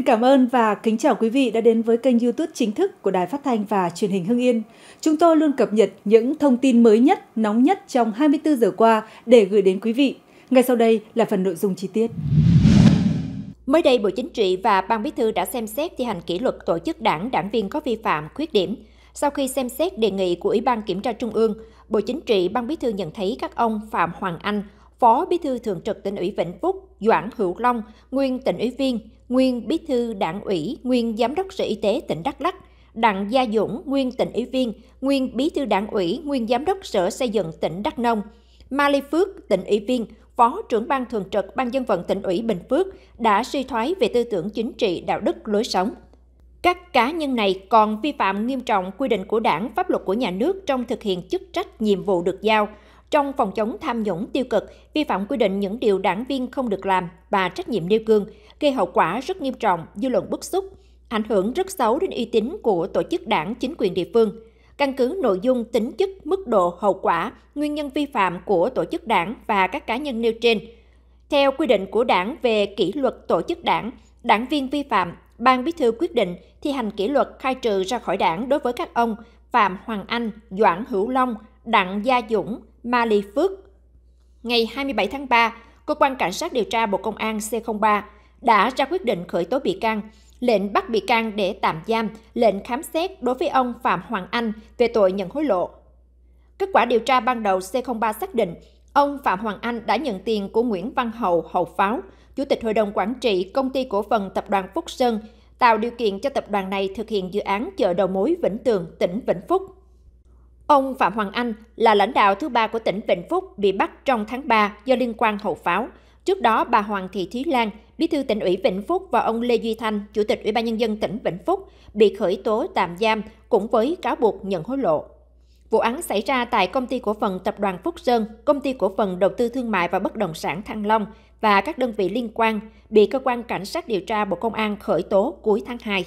Xin cảm ơn và kính chào quý vị đã đến với kênh YouTube chính thức của Đài Phát thanh và Truyền hình Hưng Yên. Chúng tôi luôn cập nhật những thông tin mới nhất, nóng nhất trong 24 giờ qua để gửi đến quý vị. Ngay sau đây là phần nội dung chi tiết. Mới đây, Bộ Chính trị và Ban Bí thư đã xem xét thi hành kỷ luật tổ chức đảng đảng viên có vi phạm, khuyết điểm. Sau khi xem xét đề nghị của Ủy ban Kiểm tra Trung ương, Bộ Chính trị, Ban Bí thư nhận thấy các ông Phạm Hoàng Anh, Phó Bí thư Thường trực tỉnh ủy Vĩnh Phúc Doãn Hữu Long, nguyên tỉnh ủy viên, nguyên bí thư đảng ủy, nguyên giám đốc Sở Y tế tỉnh Đắk Lắk, Đặng Gia Dũng, nguyên tỉnh ủy viên, nguyên bí thư đảng ủy, nguyên giám đốc Sở Xây dựng tỉnh Đắk Nông, Ma Lê Phước, tỉnh ủy viên, Phó trưởng ban thường trực Ban dân vận tỉnh ủy Bình Phước đã suy thoái về tư tưởng chính trị, đạo đức, lối sống. Các cá nhân này còn vi phạm nghiêm trọng quy định của đảng, pháp luật của nhà nước trong thực hiện chức trách nhiệm vụ được giao, trong phòng chống tham nhũng tiêu cực, vi phạm quy định những điều đảng viên không được làm và trách nhiệm nêu gương, gây hậu quả rất nghiêm trọng, dư luận bức xúc, ảnh hưởng rất xấu đến uy tín của tổ chức đảng chính quyền địa phương. Căn cứ nội dung tính chất, mức độ, hậu quả, nguyên nhân vi phạm của tổ chức đảng và các cá nhân nêu trên. Theo quy định của đảng về kỷ luật tổ chức đảng, đảng viên vi phạm, Ban Bí thư quyết định thi hành kỷ luật khai trừ ra khỏi đảng đối với các ông Phạm Hoàng Anh, Doãn Hữu Long, Đặng Gia Dũng, Mali Phước. Ngày 27 tháng 3, Cơ quan Cảnh sát điều tra Bộ Công an C03 đã ra quyết định khởi tố bị can, lệnh bắt bị can để tạm giam, lệnh khám xét đối với ông Phạm Hoàng Anh về tội nhận hối lộ. Kết quả điều tra ban đầu C03 xác định ông Phạm Hoàng Anh đã nhận tiền của Nguyễn Văn Hậu Hậu Pháo, Chủ tịch Hội đồng Quản trị Công ty Cổ phần Tập đoàn Phúc Sơn, tạo điều kiện cho tập đoàn này thực hiện dự án chợ đầu mối Vĩnh Tường, tỉnh Vĩnh Phúc. Ông Phạm Hoàng Anh là lãnh đạo thứ ba của tỉnh Vĩnh Phúc bị bắt trong tháng 3 do liên quan hậu pháo. Trước đó, bà Hoàng Thị Thúy Lan, bí thư tỉnh ủy Vĩnh Phúc và ông Lê Duy Thanh, chủ tịch Ủy ban Nhân dân tỉnh Vĩnh Phúc, bị khởi tố tạm giam cũng với cáo buộc nhận hối lộ. Vụ án xảy ra tại công ty cổ phần tập đoàn Phúc Sơn, công ty cổ phần đầu tư thương mại và bất động sản Thăng Long và các đơn vị liên quan bị cơ quan cảnh sát điều tra Bộ Công an khởi tố cuối tháng 2.